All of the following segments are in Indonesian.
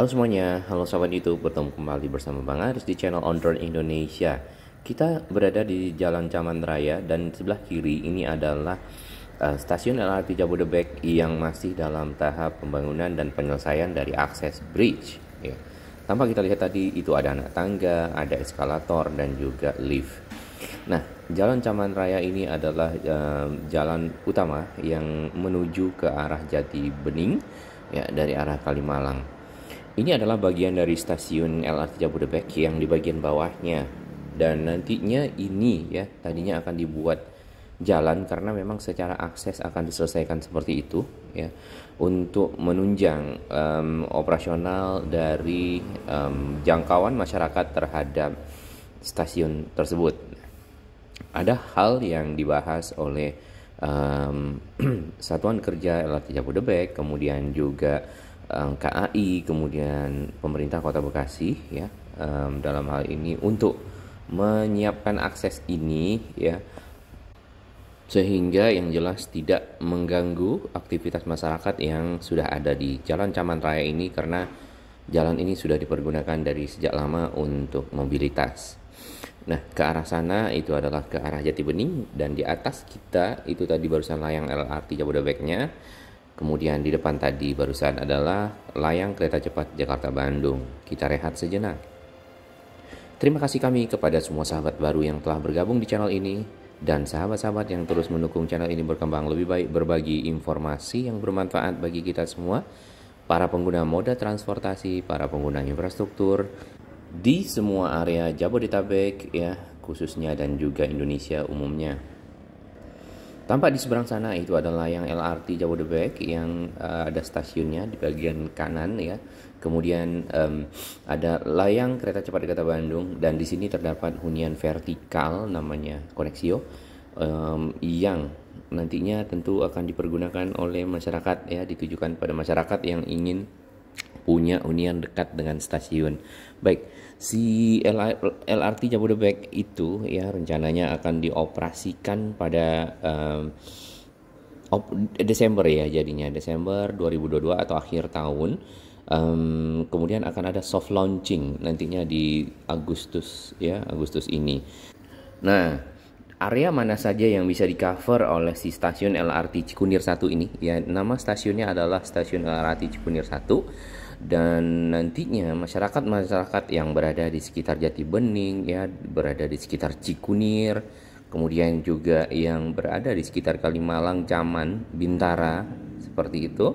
Halo semuanya, halo sahabat YouTube, bertemu kembali bersama Bang Aris di channel On Drone Indonesia. Kita berada di Jalan Caman Raya dan sebelah kiri ini adalah uh, stasiun LRT Jabodebek yang masih dalam tahap pembangunan dan penyelesaian dari akses bridge. Ya. Tanpa kita lihat tadi itu ada anak tangga, ada eskalator dan juga lift. Nah, Jalan Caman Raya ini adalah uh, jalan utama yang menuju ke arah Jati Bening ya dari arah Kalimalang. Ini adalah bagian dari stasiun LRT Jabodebek yang di bagian bawahnya dan nantinya ini ya tadinya akan dibuat jalan karena memang secara akses akan diselesaikan seperti itu ya untuk menunjang um, operasional dari um, jangkauan masyarakat terhadap stasiun tersebut. Ada hal yang dibahas oleh um, Satuan Kerja LRT Jabodebek, kemudian juga um, eh, KAI kemudian pemerintah Kota Bekasi ya um, dalam hal ini untuk menyiapkan akses ini ya sehingga yang jelas tidak mengganggu aktivitas masyarakat yang sudah ada di Jalan Caman Raya ini karena jalan ini sudah dipergunakan dari sejak lama untuk mobilitas. Nah, ke arah sana itu adalah ke arah Jati Bening dan di atas kita itu tadi barusan layang LRT Jabodebeknya Kemudian di depan tadi barusan adalah layang kereta cepat Jakarta-Bandung. Kita rehat sejenak. Terima kasih kami kepada semua sahabat baru yang telah bergabung di channel ini dan sahabat-sahabat yang terus mendukung channel ini berkembang lebih baik berbagi informasi yang bermanfaat bagi kita semua, para pengguna moda transportasi, para pengguna infrastruktur di semua area Jabodetabek ya, khususnya dan juga Indonesia umumnya. Tampak di seberang sana itu adalah yang LRT Jabodebek yang uh, ada stasiunnya di bagian kanan ya. Kemudian um, ada layang kereta cepat Kota Bandung dan di sini terdapat hunian vertikal namanya Koneksio um, yang nantinya tentu akan dipergunakan oleh masyarakat ya ditujukan pada masyarakat yang ingin punya unian dekat dengan stasiun. Baik, si LRT Jabodebek itu ya rencananya akan dioperasikan pada um, op, Desember ya jadinya Desember 2022 atau akhir tahun. Um, kemudian akan ada soft launching nantinya di Agustus ya Agustus ini. Nah, area mana saja yang bisa di cover oleh si stasiun LRT Cikunir 1 ini ya nama stasiunnya adalah stasiun LRT Cikunir 1 dan nantinya masyarakat-masyarakat yang berada di sekitar Jati Bening ya berada di sekitar Cikunir kemudian juga yang berada di sekitar Kalimalang, Caman, Bintara seperti itu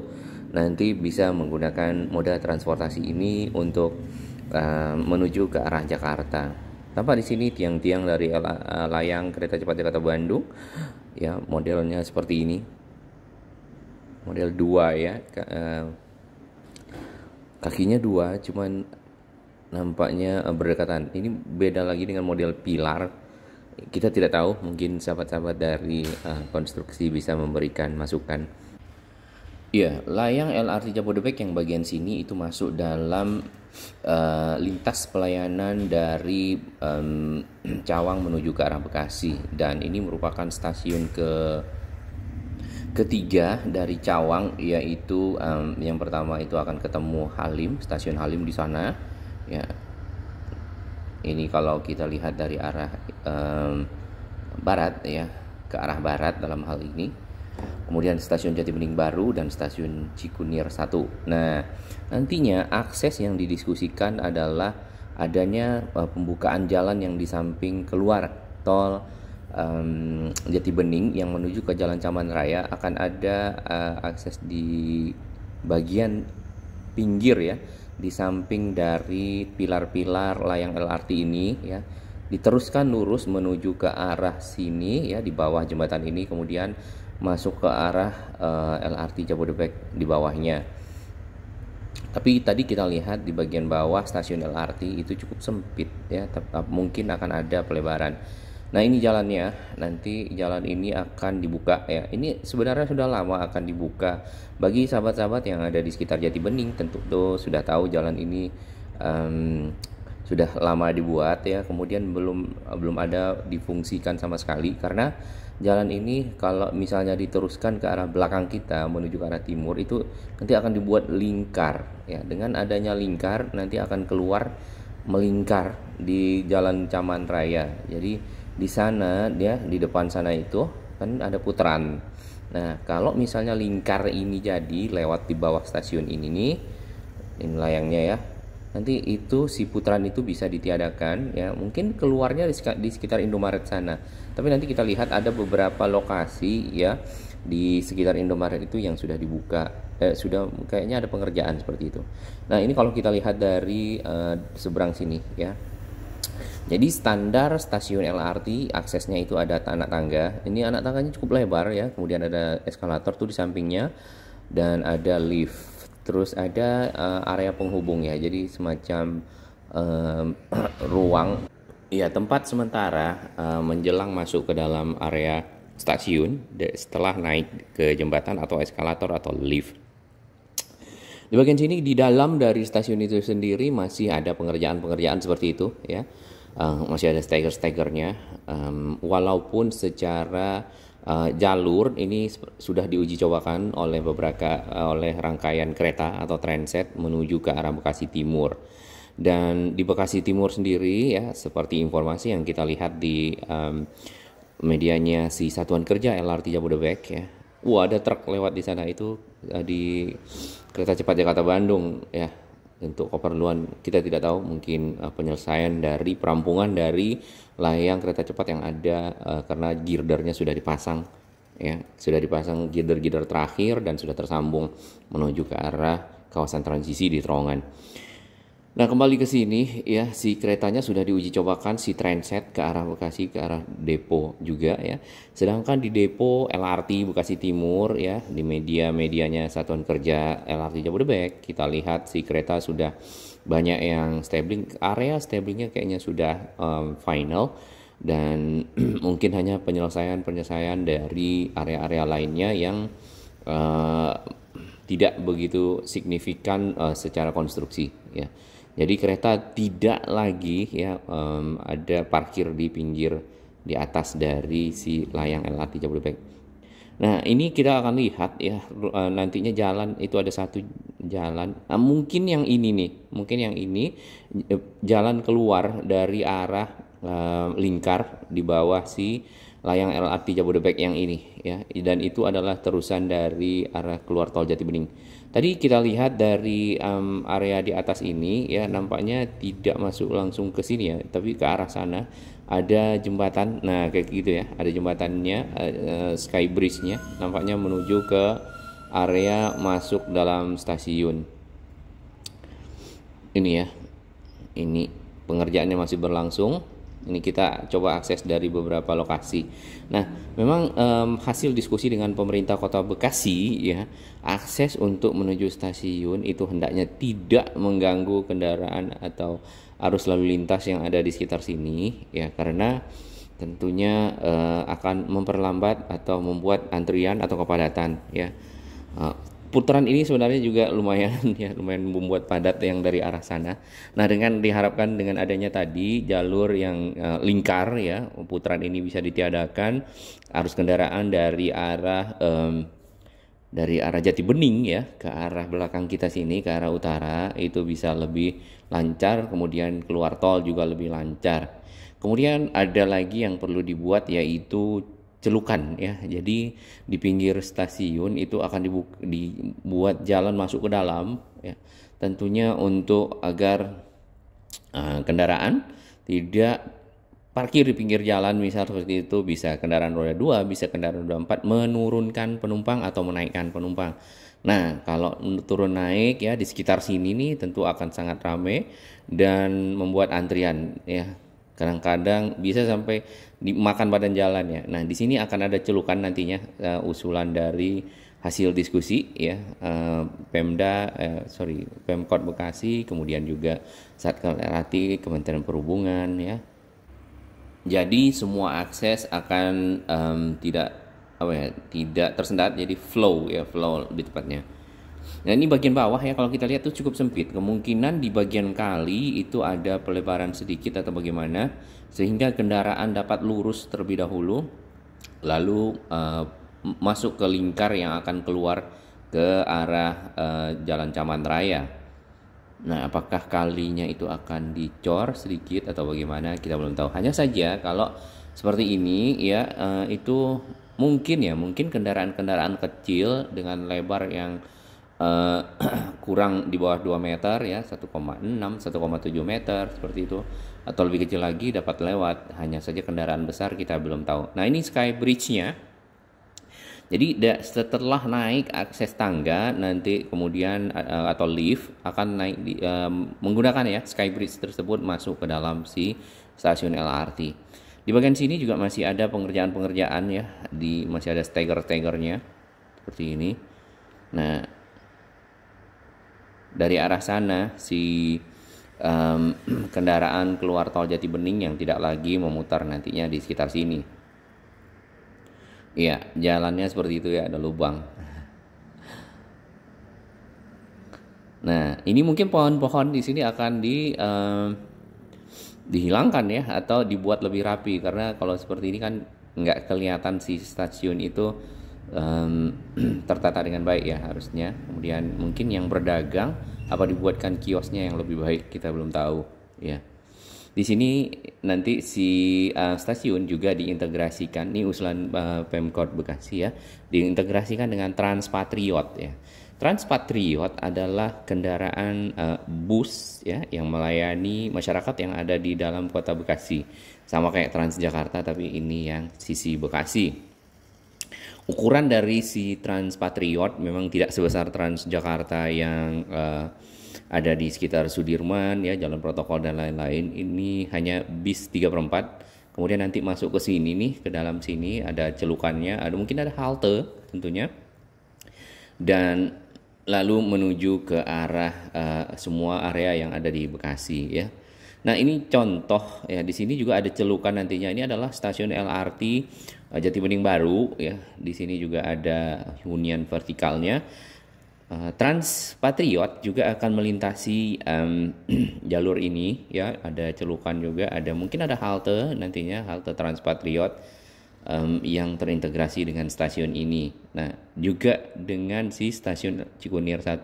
nanti bisa menggunakan moda transportasi ini untuk uh, menuju ke arah Jakarta. Tampak di sini tiang-tiang dari eh, eh, layang kereta cepat Jakarta Bandung. Ya, modelnya seperti ini. Model dua ya. Eh, kakinya dua, cuman nampaknya berdekatan. Ini beda lagi dengan model pilar. Kita tidak tahu, mungkin sahabat-sahabat dari konstruksi bisa memberikan masukan. Iya, layang LRT Jabodebek yang bagian sini itu masuk dalam uh, lintas pelayanan dari um, Cawang menuju ke arah Bekasi dan ini merupakan stasiun ke ketiga dari Cawang yaitu um, yang pertama itu akan ketemu Halim, stasiun Halim di sana. Ya. Ini kalau kita lihat dari arah um, barat ya, ke arah barat dalam hal ini kemudian stasiun Jati Bening Baru dan stasiun Cikunir 1. Nah, nantinya akses yang didiskusikan adalah adanya eh, pembukaan jalan yang di samping keluar tol um, Jati Bening yang menuju ke Jalan Caman Raya akan ada uh, akses di bagian pinggir ya di samping dari pilar-pilar layang LRT ini ya diteruskan lurus menuju ke arah sini ya di bawah jembatan ini kemudian masuk ke arah uh, eh, LRT Jabodebek di bawahnya. Tapi tadi kita lihat di bagian bawah stasiun LRT itu cukup sempit ya, tetap eh, mungkin akan ada pelebaran. Nah ini jalannya, nanti jalan ini akan dibuka ya. Ini sebenarnya sudah lama akan dibuka. Bagi sahabat-sahabat yang ada di sekitar Jati Bening tentu tuh sudah tahu jalan ini um, sudah lama dibuat ya. Kemudian belum belum ada difungsikan sama sekali karena jalan ini kalau misalnya diteruskan ke arah belakang kita menuju ke arah timur itu nanti akan dibuat lingkar ya dengan adanya lingkar nanti akan keluar melingkar di jalan Caman Raya jadi di sana dia di depan sana itu kan ada putaran nah kalau misalnya lingkar ini jadi lewat di bawah stasiun ini nih ini layangnya ya nanti itu si putaran itu bisa ditiadakan ya mungkin keluarnya di sekitar Indomaret sana tapi nanti kita lihat ada beberapa lokasi ya di sekitar Indomaret itu yang sudah dibuka eh, sudah kayaknya ada pengerjaan seperti itu nah ini kalau kita lihat dari uh, seberang sini ya jadi standar stasiun LRT aksesnya itu ada anak tangga. Ini anak tangganya cukup lebar ya. Kemudian ada eskalator tuh di sampingnya dan ada lift terus ada uh, area ya, jadi semacam uh, ruang ya tempat sementara uh, menjelang masuk ke dalam area stasiun setelah naik ke jembatan atau eskalator atau lift. Di bagian sini di dalam dari stasiun itu sendiri masih ada pengerjaan-pengerjaan seperti itu ya. Uh, masih ada stagger-staggernya um, walaupun secara uh, jalur ini sudah diuji cobakan oleh beberapa uh, oleh rangkaian kereta atau transit menuju ke arah Bekasi Timur. Dan di Bekasi Timur sendiri ya seperti informasi yang kita lihat di um, medianya si Satuan Kerja LRT Jabodebek ya. Wah, ada truk lewat di sana itu uh, di kereta cepat Jakarta Bandung ya untuk keperluan kita tidak tahu mungkin uh, penyelesaian dari perampungan dari layang kereta cepat yang ada uh, karena girdernya sudah dipasang ya sudah dipasang girder-girder terakhir dan sudah tersambung menuju ke arah kawasan transisi di terowongan. Nah kembali ke sini ya si keretanya sudah diuji cobakan si transit ke arah Bekasi ke arah depo juga ya. Sedangkan di depo LRT Bekasi Timur ya di media-medianya Satuan Kerja LRT Jabodebek kita lihat si kereta sudah banyak yang stabling area stablingnya kayaknya sudah um, final dan mungkin hanya penyelesaian-penyelesaian dari area-area lainnya yang uh, tidak begitu signifikan uh, secara konstruksi ya. Jadi kereta tidak lagi ya um, ada parkir di pinggir di atas dari si layang LRT Jabodebek. Nah ini kita akan lihat ya eh, nantinya jalan itu ada satu jalan. Nah, mungkin yang ini nih, mungkin yang ini eh, jalan keluar dari arah Eh, lingkar di bawah si layang LRT Jabodebek yang ini ya dan itu adalah terusan dari arah keluar tol Jati Bening. Tadi kita lihat dari um, area di atas ini ya nampaknya tidak masuk langsung ke sini ya tapi ke arah sana ada jembatan nah kayak gitu ya ada jembatannya uh, eh, sky bridge-nya nampaknya menuju ke area masuk dalam stasiun. Ini ya. Ini pengerjaannya masih berlangsung ini kita coba akses dari beberapa lokasi. Nah, memang um, hasil diskusi dengan pemerintah Kota Bekasi ya, akses untuk menuju stasiun itu hendaknya tidak mengganggu kendaraan atau arus lalu lintas yang ada di sekitar sini ya karena tentunya uh, akan memperlambat atau membuat antrian atau kepadatan ya. Uh, putaran ini sebenarnya juga lumayan ya lumayan membuat padat yang dari arah sana. Nah dengan diharapkan dengan adanya tadi jalur yang uh, lingkar ya putaran ini bisa ditiadakan arus kendaraan dari arah um, dari arah Jati Bening ya ke arah belakang kita sini ke arah utara itu bisa lebih lancar kemudian keluar tol juga lebih lancar. Kemudian ada lagi yang perlu dibuat yaitu celukan ya. Jadi di pinggir stasiun itu akan dibu dibuat jalan masuk ke dalam ya. Tentunya untuk agar uh, kendaraan tidak parkir di pinggir jalan misal seperti itu bisa kendaraan roda 2, bisa kendaraan roda 4 menurunkan penumpang atau menaikkan penumpang. Nah, kalau turun naik ya di sekitar sini nih tentu akan sangat ramai dan membuat antrian ya kadang-kadang bisa sampai dimakan badan jalan ya. Nah, di sini akan ada celukan nantinya uh, usulan dari hasil diskusi ya uh, Pemda uh, sorry Pemkot Bekasi kemudian juga Satkel RT Kementerian Perhubungan ya. Jadi semua akses akan um, tidak apa ya tidak tersendat jadi flow ya flow lebih tepatnya. Nah ini bagian bawah ya kalau kita lihat tuh cukup sempit. Kemungkinan di bagian kali itu ada pelebaran sedikit atau bagaimana sehingga kendaraan dapat lurus terlebih dahulu lalu uh, masuk ke lingkar yang akan keluar ke arah uh, Jalan Caman Raya. Nah, apakah kalinya itu akan dicor sedikit atau bagaimana kita belum tahu. Hanya saja kalau seperti ini ya uh, itu mungkin ya mungkin kendaraan-kendaraan kecil dengan lebar yang Eh, kurang di bawah 2 meter ya 1,6 1,7 meter seperti itu atau lebih kecil lagi dapat lewat hanya saja kendaraan besar kita belum tahu nah ini sky bridge-nya jadi setelah naik akses tangga nanti kemudian eh, atau lift akan naik di, uh, menggunakan ya sky bridge tersebut masuk ke dalam si stasiun LRT di bagian sini juga masih ada pengerjaan-pengerjaan ya di masih ada stagger-staggernya seperti ini nah dari arah sana si um, kendaraan keluar tol Jati Bening yang tidak lagi memutar nantinya di sekitar sini. Iya, jalannya seperti itu ya, ada lubang. Nah, ini mungkin pohon-pohon di sini akan di um, dihilangkan ya atau dibuat lebih rapi karena kalau seperti ini kan nggak kelihatan si stasiun itu um, tertata dengan baik ya harusnya. Kemudian mungkin yang berdagang apa dibuatkan kiosnya yang lebih baik kita belum tahu ya. Di sini nanti si uh, stasiun juga diintegrasikan, ini usulan uh, Pemkot Bekasi ya, diintegrasikan dengan Transpatriot ya. Transpatriot adalah kendaraan uh, bus ya yang melayani masyarakat yang ada di dalam kota Bekasi. Sama kayak Transjakarta tapi ini yang sisi Bekasi ukuran dari si Trans Patriot memang tidak sebesar Trans Jakarta yang uh, ada di sekitar Sudirman ya Jalan Protokol dan lain-lain ini hanya bis 3 per 4 kemudian nanti masuk ke sini nih ke dalam sini ada celukannya ada mungkin ada halte tentunya dan lalu menuju ke arah uh, semua area yang ada di Bekasi ya Nah, ini contoh ya di sini juga ada celukan nantinya. Ini adalah stasiun LRT eh, Jati Bening Baru ya. Di sini juga ada hunian vertikalnya. Eh, Trans Patriot juga akan melintasi um, jalur ini ya. Ada celukan juga, ada mungkin ada halte nantinya halte Trans Patriot um, yang terintegrasi dengan stasiun ini. Nah, juga dengan si stasiun Cikunir 1.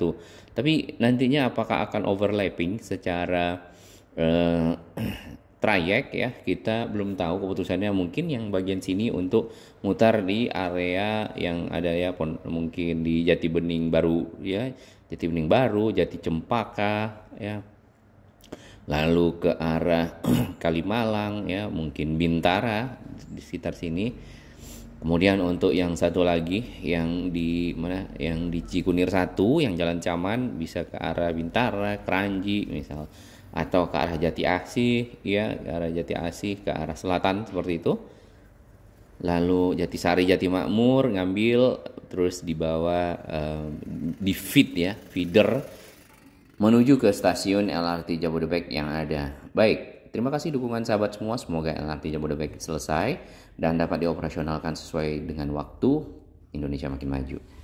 Tapi nantinya apakah akan overlapping secara eh, trayek ya kita belum tahu keputusannya mungkin yang bagian sini untuk mutar di area yang ada ya pon, mungkin di Jati Bening baru ya Jati Bening baru Jati Cempaka ya lalu ke arah Kalimalang ya mungkin Bintara di sekitar sini kemudian untuk yang satu lagi yang di mana yang di Cikunir satu yang Jalan Caman bisa ke arah Bintara Keranji misal atau ke arah Jati Asih ya ke arah Jati Asih ke arah selatan seperti itu lalu Jati Sari, Jati Makmur ngambil terus dibawa um, di feed ya feeder menuju ke stasiun LRT Jabodebek yang ada baik terima kasih dukungan sahabat semua semoga LRT Jabodebek selesai dan dapat dioperasionalkan sesuai dengan waktu Indonesia makin maju